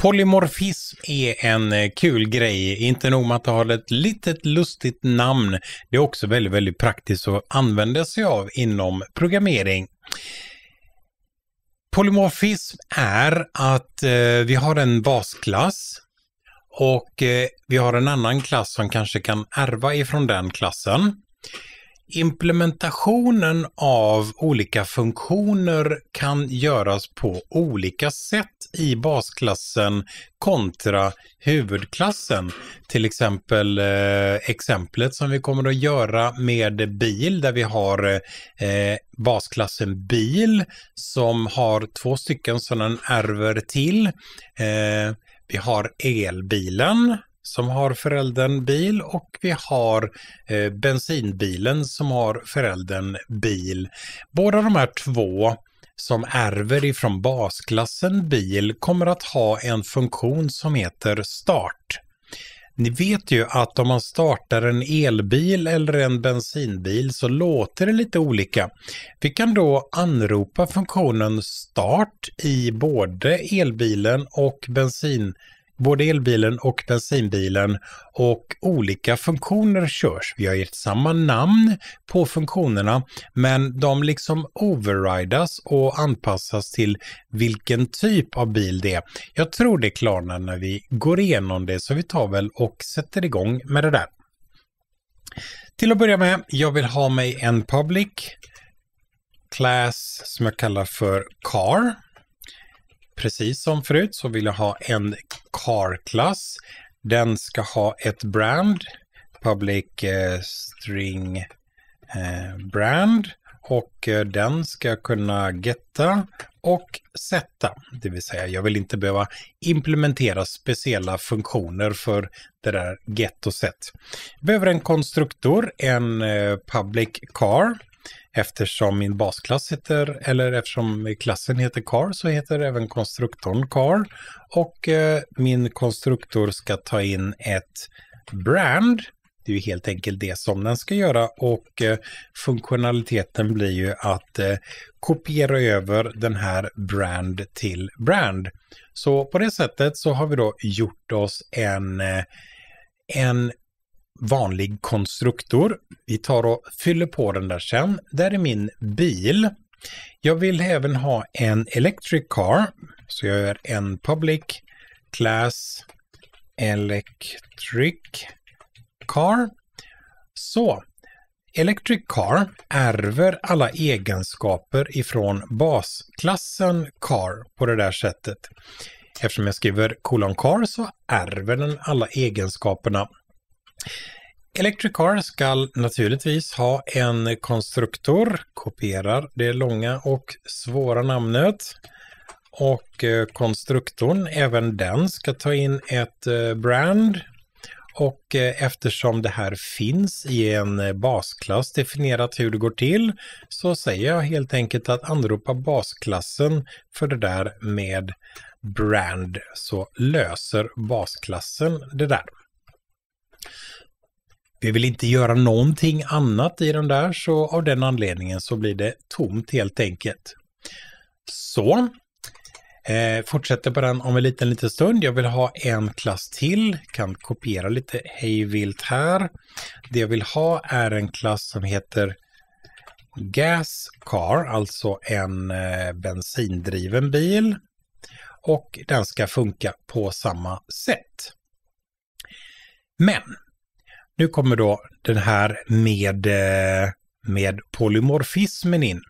Polymorfism är en eh, kul grej. Inte nog med att det har ett litet lustigt namn. Det är också väldigt, väldigt praktiskt att använda sig av inom programmering. Polymorfism är att eh, vi har en basklass och eh, vi har en annan klass som kanske kan ärva ifrån den klassen implementationen av olika funktioner kan göras på olika sätt i basklassen kontra huvudklassen. Till exempel eh, exemplet som vi kommer att göra med bil där vi har eh, basklassen bil som har två stycken som den ärver till. Eh, vi har elbilen som har föräldern bil och vi har eh, bensinbilen som har föräldern bil. Båda de här två som ärver ifrån basklassen bil kommer att ha en funktion som heter start. Ni vet ju att om man startar en elbil eller en bensinbil så låter det lite olika. Vi kan då anropa funktionen start i både elbilen och bensinbilen både elbilen och bensinbilen och olika funktioner körs. Vi har gett samma namn på funktionerna men de liksom overridas och anpassas till vilken typ av bil det är. Jag tror det klarnar när vi går igenom det så vi tar väl och sätter igång med det där. Till att börja med, jag vill ha mig en public class som jag kallar för CAR precis som förut så vill jag ha en car-klass. Den ska ha ett brand, public eh, string eh, brand och eh, den ska jag kunna getta och sätta. Det vill säga, jag vill inte behöva implementera speciella funktioner för det där get och set. Jag behöver en konstruktor, en public car eftersom min basklass heter, eller eftersom klassen heter Car så heter även konstruktorn Car. Och eh, min konstruktor ska ta in ett brand. Det är ju helt enkelt det som den ska göra och eh, funktionaliteten blir ju att eh, kopiera över den här brand till brand. Så på det sättet så har vi då gjort oss en eh, en vanlig konstruktor. Vi tar och fyller på den där sen. Där är min bil. Jag vill även ha en electric car, så jag gör en public class electric car. Så, Electric Car ärver alla egenskaper ifrån basklassen Car på det där sättet. Eftersom jag skriver kolon car så ärver den alla egenskaperna Electric Car ska naturligtvis ha en konstruktor, kopierar det långa och svåra namnet. Och eh, konstruktorn, även den ska ta in ett eh, brand. Och eh, eftersom det här finns i en basklass definierat hur det går till så säger jag helt enkelt att anropa basklassen för det där med brand så löser basklassen det där. Vi vill inte göra någonting annat i den där så av den anledningen så blir det tomt helt enkelt. Så, eh, fortsätter på den om en liten, liten stund. Jag vill ha en klass till, kan kopiera lite hejvilt här. Det jag vill ha är en klass som heter Gas Car, alltså en eh, bensindriven bil. Och den ska funka på samma sätt. Men nu kommer då den här med, eh, med polymorfismen in.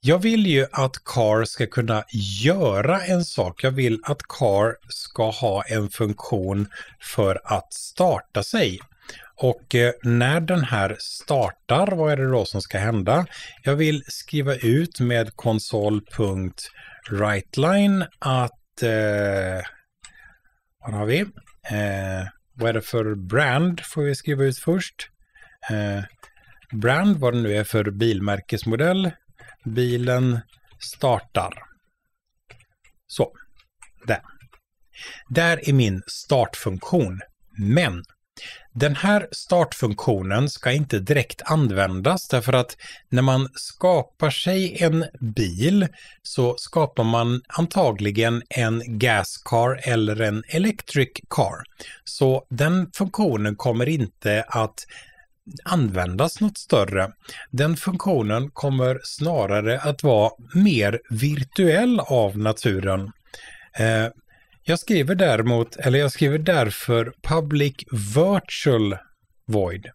Jag vill ju att Car ska kunna göra en sak. Jag vill att Car ska ha en funktion för att starta sig. Och eh, när den här startar, vad är det då som ska hända? Jag vill skriva ut med konsol.writeline att... Eh, vad har vi? Eh, vad är det för brand, får vi skriva ut först. Eh, brand, vad det nu är för bilmärkesmodell. Bilen startar. Så, där. Där är min startfunktion. Men den här startfunktionen ska inte direkt användas därför att när man skapar sig en bil så skapar man antagligen en gascar eller en electric car. Så den funktionen kommer inte att användas något större. Den funktionen kommer snarare att vara mer virtuell av naturen. Eh, jag skriver däremot, eller jag skriver därför public virtual void.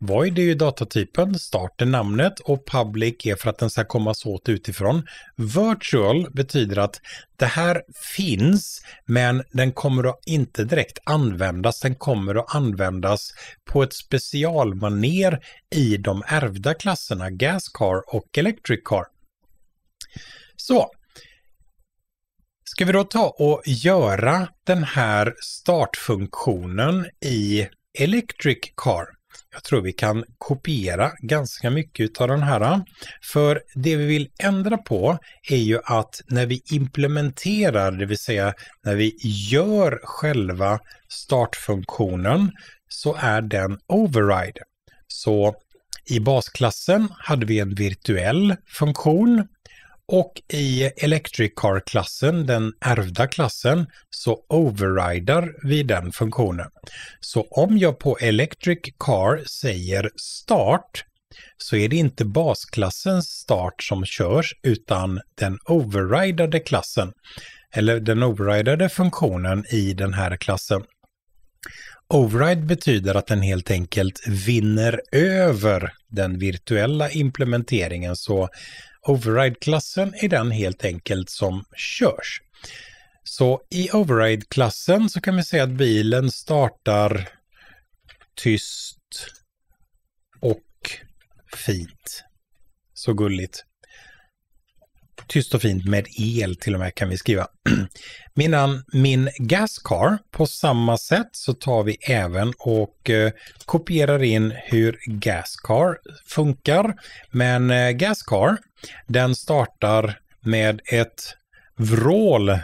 Void är ju datatypen, start är namnet och public är för att den ska kommas åt utifrån. Virtual betyder att det här finns, men den kommer att inte direkt användas. Den kommer att användas på ett specialmaner i de ärvda klasserna Gas Car och Electric Car. Så, Ska vi då ta och göra den här startfunktionen i Electric Car? Jag tror vi kan kopiera ganska mycket av den här. För det vi vill ändra på är ju att när vi implementerar, det vill säga när vi gör själva startfunktionen, så är den override. Så i basklassen hade vi en virtuell funktion och i Electric Car-klassen, den ärvda klassen, så overrider vi den funktionen. Så om jag på Electric Car säger start så är det inte basklassens start som körs utan den overridade klassen, eller den overridade funktionen i den här klassen. Override betyder att den helt enkelt vinner över den virtuella implementeringen. Så Override-klassen är den helt enkelt som körs. Så i Override-klassen så kan vi säga att bilen startar tyst och fint. Så gulligt tyst och fint med el till och med kan vi skriva. Medan min gascar, på samma sätt så tar vi även och eh, kopierar in hur gascar funkar. Men eh, gascar, den startar med ett vrål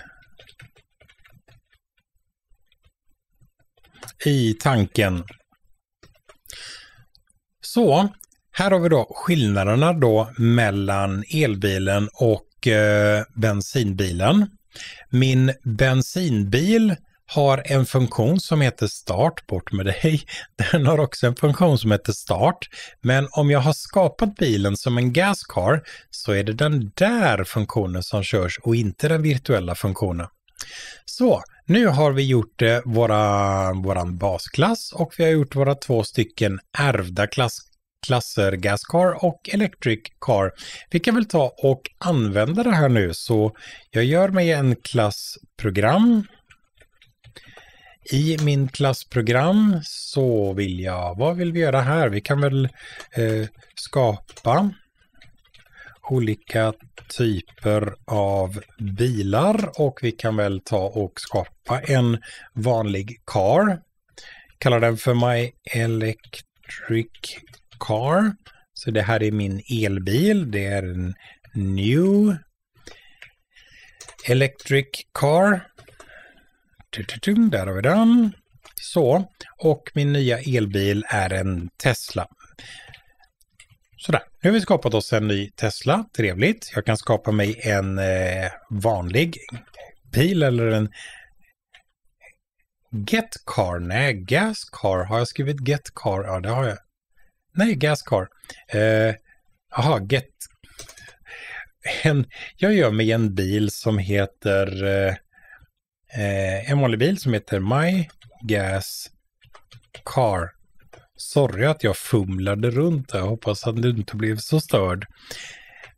i tanken. Så här har vi då skillnaderna då mellan elbilen och eh, bensinbilen. Min bensinbil har en funktion som heter start, bort med dig. Den har också en funktion som heter start. Men om jag har skapat bilen som en gascar så är det den där funktionen som körs och inte den virtuella funktionen. Så, nu har vi gjort eh, våra, våran basklass och vi har gjort våra två stycken ärvda klass, klasser Gascar och Electric Car. Vi kan väl ta och använda det här nu så jag gör mig en klassprogram. I min klassprogram så vill jag, vad vill vi göra här? Vi kan väl eh, skapa olika typer av bilar och vi kan väl ta och skapa en vanlig car. Kallar den för My Electric car. Så det här är min elbil. Det är en new electric car. Där har vi den. Så, och min nya elbil är en Tesla. Sådär, nu har vi skapat oss en ny Tesla, trevligt. Jag kan skapa mig en eh, vanlig bil eller en Get car, nej, gas car. Har jag skrivit get car? Ja, det har jag. Nej, Gascar. Jaha, eh, Get... En, jag gör mig en bil som heter... Eh, eh, en vanlig bil som heter My Gas Car. Sorry att jag fumlade runt där. Hoppas att du inte blev så störd.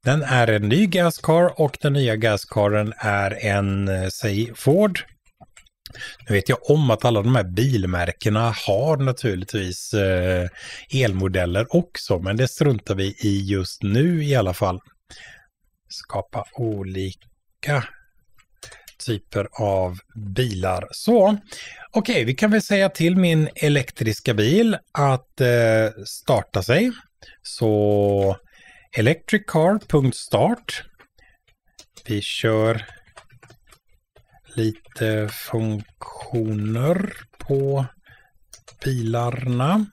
Den är en ny Gascar och den nya Gascaren är en, eh, säg Ford nu vet jag om att alla de här bilmärkena har naturligtvis eh, elmodeller också, men det struntar vi i just nu i alla fall. Skapa olika typer av bilar. Så, okej, okay, vi kan väl säga till min elektriska bil att eh, starta sig. Så electriccar.start. Vi kör lite funktioner på pilarna.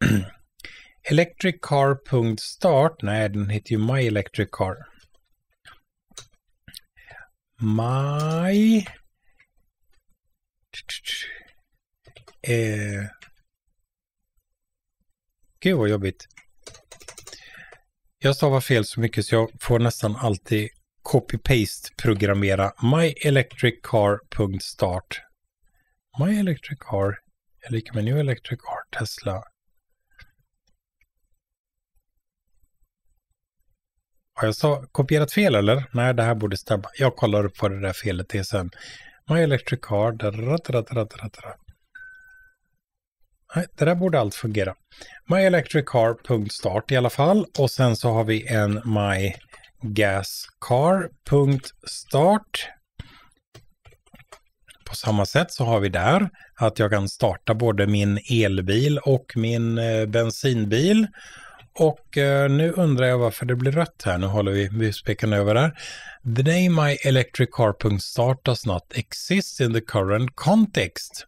Electric Car.start, nej den heter ju My Electric Car. My Eh, gud vad jobbigt. Jag stavar fel så mycket så jag får nästan alltid copy-paste-programmera myelectriccar.start. My Electric Car är lika med New Electric Car Tesla. Har jag så kopierat fel eller? Nej, det här borde stämma. Jag kollar upp vad det där felet är sen. My Electric Car. Nej, det där borde allt fungera. My Electric Car. i alla fall. Och sen så har vi en My gascar.start. På samma sätt så har vi där att jag kan starta både min elbil och min eh, bensinbil. Och eh, nu undrar jag varför det blir rött här. Nu håller vi muspekaren över där. The name my electric car.start does not exist in the current context.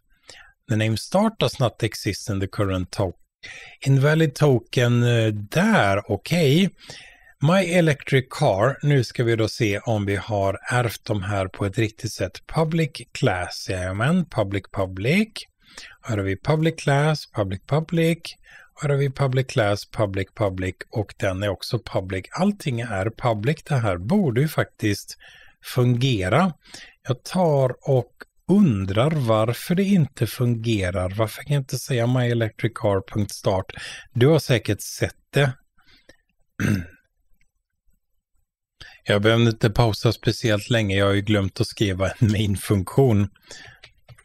The name start does not exist in the current token. Invalid token eh, där, okej. Okay. My Electric Car, nu ska vi då se om vi har ärvt de här på ett riktigt sätt. Public Class, jajamän, Public Public. Här har vi Public Class, Public Public. Här har vi Public Class, Public Public och den är också Public. Allting är Public, det här borde ju faktiskt fungera. Jag tar och undrar varför det inte fungerar. Varför kan jag inte säga myelectriccar.start? Du har säkert sett det. Jag behöver inte pausa speciellt länge, jag har ju glömt att skriva en main-funktion.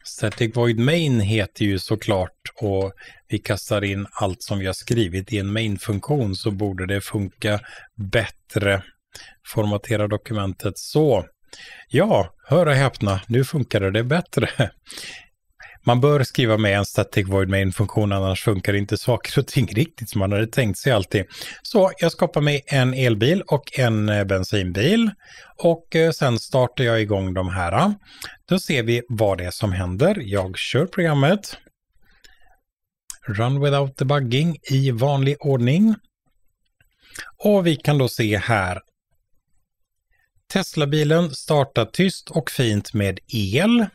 Static Void Main heter ju såklart och vi kastar in allt som vi har skrivit i en main-funktion så borde det funka bättre. Formatera dokumentet så. Ja, hör och häpna, nu funkade det bättre man bör skriva med en static void main-funktion, annars funkar inte saker och ting riktigt som man hade tänkt sig alltid. Så jag skapar mig en elbil och en eh, bensinbil och eh, sen startar jag igång de här. Då ser vi vad det är som händer. Jag kör programmet. Run without debugging i vanlig ordning. Och vi kan då se här Teslabilen startar tyst och fint med el.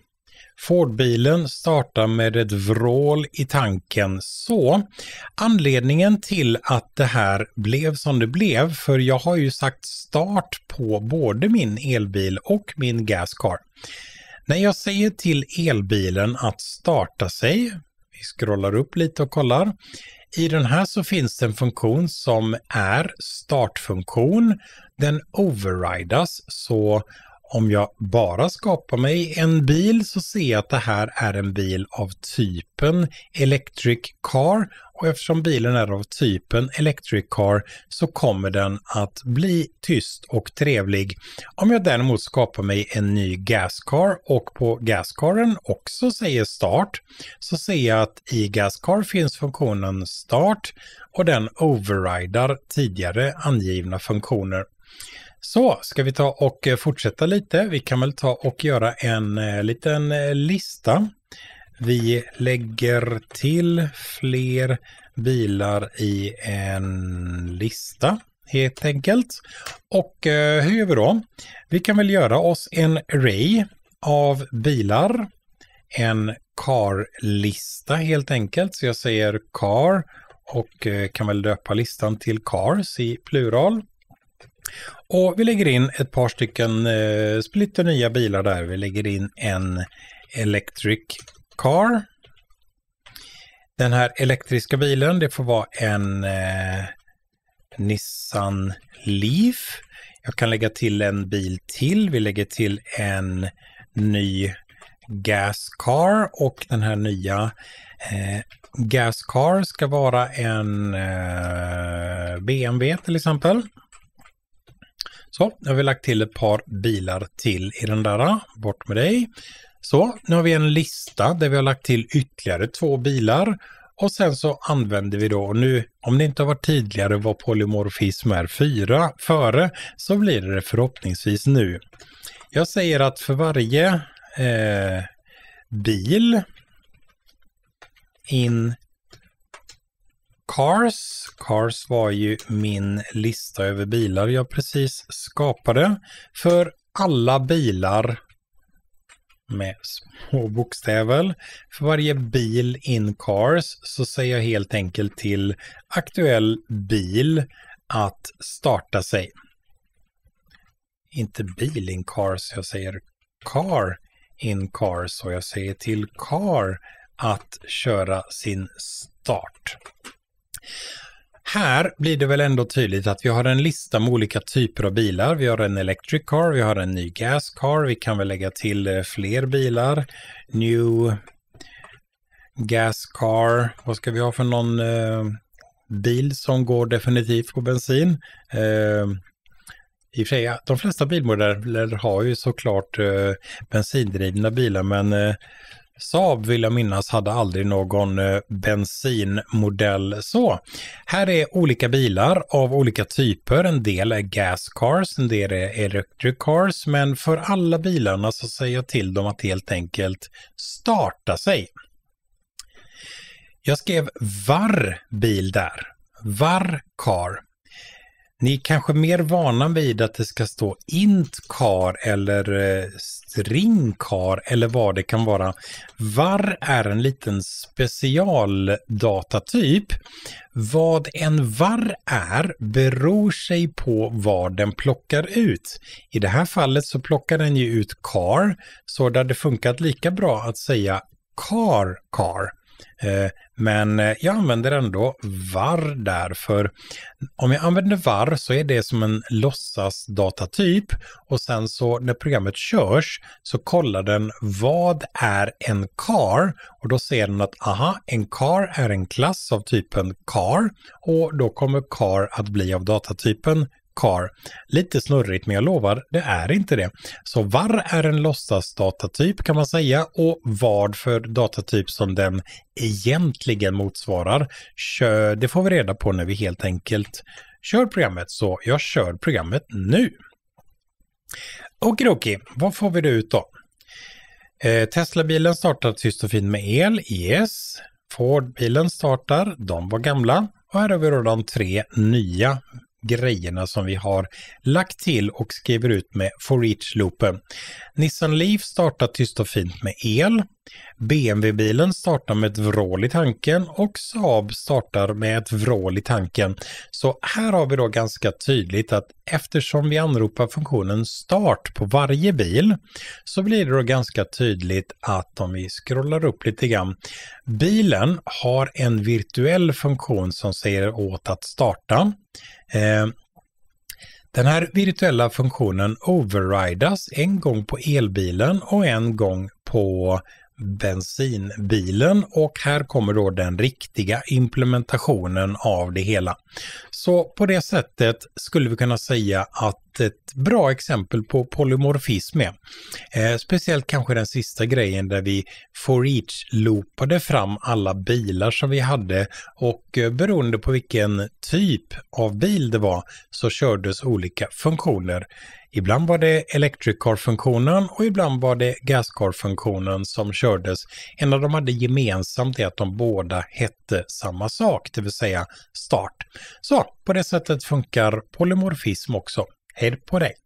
Fordbilen startar med ett vrål i tanken. Så anledningen till att det här blev som det blev, för jag har ju sagt start på både min elbil och min Gascar. När jag säger till elbilen att starta sig, vi scrollar upp lite och kollar, i den här så finns det en funktion som är startfunktion. Den overridas så om jag bara skapar mig en bil så ser jag att det här är en bil av typen Electric Car och eftersom bilen är av typen Electric Car så kommer den att bli tyst och trevlig. Om jag däremot skapar mig en ny Gas Car och på Gas Gascaren också säger Start så ser jag att i Gas Car finns funktionen Start och den overrider tidigare angivna funktioner så, ska vi ta och eh, fortsätta lite? Vi kan väl ta och göra en eh, liten eh, lista. Vi lägger till fler bilar i en lista helt enkelt. Och hur gör vi då? Vi kan väl göra oss en array av bilar, en car-lista helt enkelt. Så jag säger car och kan väl döpa listan till cars i plural. Och vi lägger in ett par stycken eh, splitter nya bilar där. Vi lägger in en Electric Car. Den här elektriska bilen, det får vara en eh, Nissan Leaf. Jag kan lägga till en bil till. Vi lägger till en ny Gas Car. och den här nya eh, Car ska vara en eh, BMW till exempel. Så, nu har vi lagt till ett par bilar till i den där. Bort med dig. Så, nu har vi en lista där vi har lagt till ytterligare två bilar. Och sen så använder vi då, nu om det inte har varit tidigare vad polymorfism är fyra före, så blir det förhoppningsvis nu. Jag säger att för varje eh, bil in Cars. Cars var ju min lista över bilar jag precis skapade för alla bilar med små bokstäver. För varje bil in Cars så säger jag helt enkelt till aktuell bil att starta sig. Inte bil in Cars, jag säger Car in Cars och jag säger till Car att köra sin start. Här blir det väl ändå tydligt att vi har en lista med olika typer av bilar. Vi har en electric car, vi har en ny gas car, vi kan väl lägga till eh, fler bilar. New gas car, vad ska vi ha för någon eh, bil som går definitivt på bensin? Eh, i och för sig, de flesta bilmodeller har ju såklart eh, bensindrivna bilar, men eh, Saab vill jag minnas hade aldrig någon eh, bensinmodell så. Här är olika bilar av olika typer. En del är gas cars, en del är electric cars, men för alla bilarna så säger jag till dem att helt enkelt starta sig. Jag skrev VAR bil där. VAR car. Ni är kanske mer vana vid att det ska stå intkar eller eh, stringkar eller vad det kan vara. Var är en liten specialdatatyp. Vad en var är beror sig på vad den plockar ut. I det här fallet så plockar den ju ut car, så det hade funkat lika bra att säga car car. Eh, men eh, jag använder ändå var där, för om jag använder var så är det som en låtsas datatyp och sen så när programmet körs så kollar den vad är en car och då ser den att aha, en car är en klass av typen car och då kommer car att bli av datatypen Car. Lite snurrigt men jag lovar, det är inte det. Så var är en låtsasdatatyp kan man säga och vad för datatyp som den egentligen motsvarar, det får vi reda på när vi helt enkelt kör programmet. Så jag kör programmet nu. Okidoki, vad får vi då ut då? Eh, Teslabilen startar tyst och fint med el, yes. ford startar, de var gamla. Och här har vi då de tre nya grejerna som vi har lagt till och skriver ut med for each-loopen. Nissan Leaf startar tyst och fint med el. BMW-bilen startar med ett vrål i tanken och Saab startar med ett vrål i tanken. Så här har vi då ganska tydligt att eftersom vi anropar funktionen start på varje bil så blir det då ganska tydligt att om vi scrollar upp lite grann Bilen har en virtuell funktion som säger åt att starta. Eh, den här virtuella funktionen overridas en gång på elbilen och en gång på bensinbilen och här kommer då den riktiga implementationen av det hela. Så på det sättet skulle vi kunna säga att ett bra exempel på polymorfism är. Eh, speciellt kanske den sista grejen där vi for each loopade fram alla bilar som vi hade och eh, beroende på vilken typ av bil det var så kördes olika funktioner. Ibland var det electric car-funktionen och ibland var det Gas car funktionen som kördes. En av dem hade gemensamt är att de båda hette samma sak, det vill säga start. Så på det sättet funkar polymorfism också. Hej på dig!